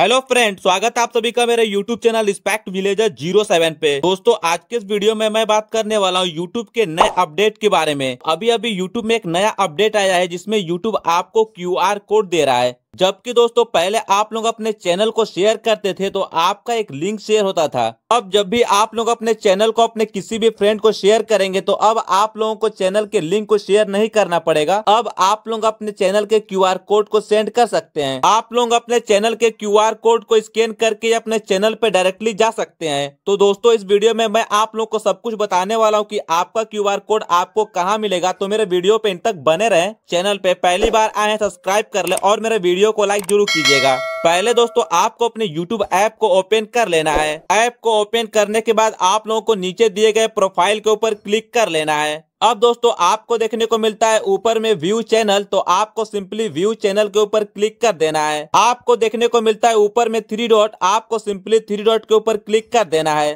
hello friend स्वागत है आप सभी का मेरे यूट्यूब चैनल स्पेक्ट विलेजर जीरो सेवन पे दोस्तों आज के इस वीडियो में मैं बात करने वाला हूँ यूट्यूब के नए अपडेट के बारे में अभी अभी यूट्यूब में एक नया अपडेट आया है जिसमें यूट्यूब आपको क्यूआर कोड दे रहा है जबकि दोस्तों पहले आप लोग अपने चैनल को शेयर करते थे तो आपका एक लिंक शेयर होता था अब जब भी आप लोग अपने चैनल को अपने किसी भी फ्रेंड को शेयर करेंगे तो अब आप लोगों को चैनल के लिंक को शेयर नहीं करना पड़ेगा अब आप लोग अपने चैनल के क्यूआर कोड को सेंड कर सकते हैं आप लोग अपने चैनल के क्यू कोड को स्कैन करके अपने चैनल पे डायरेक्टली जा सकते हैं तो दोस्तों इस वीडियो में मैं आप लोग को सब कुछ बताने वाला हूँ की आपका क्यू कोड आपको कहाँ मिलेगा तो मेरे वीडियो पे इन तक बने रहे चैनल पे पहली बार आए सब्सक्राइब कर ले और मेरे वीडियो वीडियो को लाइक जरूर कीजिएगा पहले दोस्तों आपको अपने YouTube ऐप को ओपन कर लेना है ऐप को ओपन करने के बाद आप लोगों को नीचे दिए गए प्रोफाइल के ऊपर क्लिक कर लेना है अब दोस्तों आपको देखने को मिलता है ऊपर में व्यू चैनल तो आपको सिंपली व्यू चैनल के ऊपर क्लिक कर देना है आपको देखने को मिलता है ऊपर में थ्री डॉट आपको सिंपली थ्री डॉट के ऊपर क्लिक कर देना है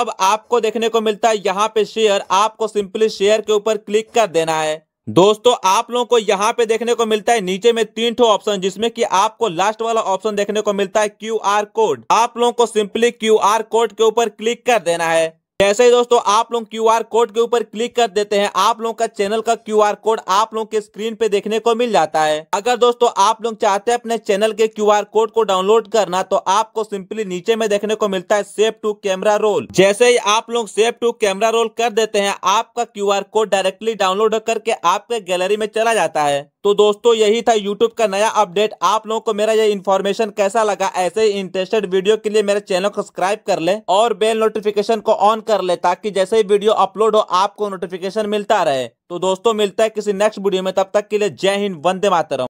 अब आपको देखने को मिलता है यहाँ पे शेयर आपको सिंपली शेयर के ऊपर क्लिक कर देना है दोस्तों आप लोगों को यहाँ पे देखने को मिलता है नीचे में तीन ठो ऑप्शन जिसमें कि आपको लास्ट वाला ऑप्शन देखने को मिलता है क्यू आर कोड आप लोगों को सिंपली क्यू आर कोड के ऊपर क्लिक कर देना है जैसे ही दोस्तों आप लोग क्यू आर कोड के ऊपर क्लिक कर देते हैं आप लोगों का चैनल का क्यू आर कोड आप लोगों के स्क्रीन पे देखने को मिल जाता है अगर दोस्तों आप लोग चाहते हैं अपने चैनल के क्यू आर कोड को डाउनलोड करना तो आपको सिंपली नीचे में देखने को मिलता है सेव टू कैमरा रोल जैसे ही आप लोग सेव टू कैमरा रोल कर देते हैं आपका Q R code directly download करके आपके गैलरी में चला जाता है तो दोस्तों यही था यूट्यूब का नया अपडेट आप लोगों को मेरा ये इन्फॉर्मेशन कैसा लगा ऐसे ही इंटरेस्टेड वीडियो के लिए मेरे चैनल को सब्सक्राइब कर ले और बेल नोटिफिकेशन को ऑन कर ले ताकि जैसे ही वीडियो अपलोड हो आपको नोटिफिकेशन मिलता रहे तो दोस्तों मिलता है किसी नेक्स्ट वीडियो में तब तक के लिए जय हिंद वंदे मातरम